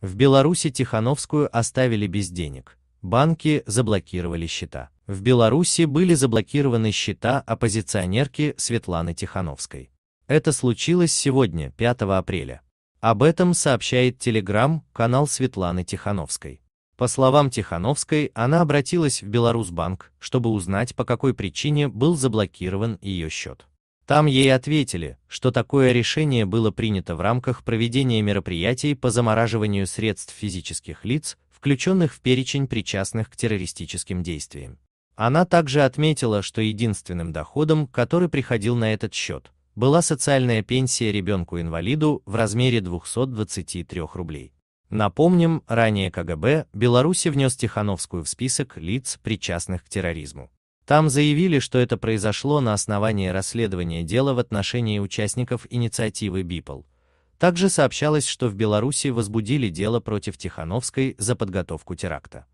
В Беларуси Тихановскую оставили без денег. Банки заблокировали счета. В Беларуси были заблокированы счета оппозиционерки Светланы Тихановской. Это случилось сегодня, 5 апреля. Об этом сообщает телеграм-канал Светланы Тихановской. По словам Тихановской, она обратилась в Беларусьбанк, чтобы узнать, по какой причине был заблокирован ее счет. Там ей ответили, что такое решение было принято в рамках проведения мероприятий по замораживанию средств физических лиц, включенных в перечень причастных к террористическим действиям. Она также отметила, что единственным доходом, который приходил на этот счет, была социальная пенсия ребенку-инвалиду в размере 223 рублей. Напомним, ранее КГБ Беларуси внес Тихановскую в список лиц, причастных к терроризму. Там заявили, что это произошло на основании расследования дела в отношении участников инициативы БИПЛ. Также сообщалось, что в Беларуси возбудили дело против Тихановской за подготовку теракта.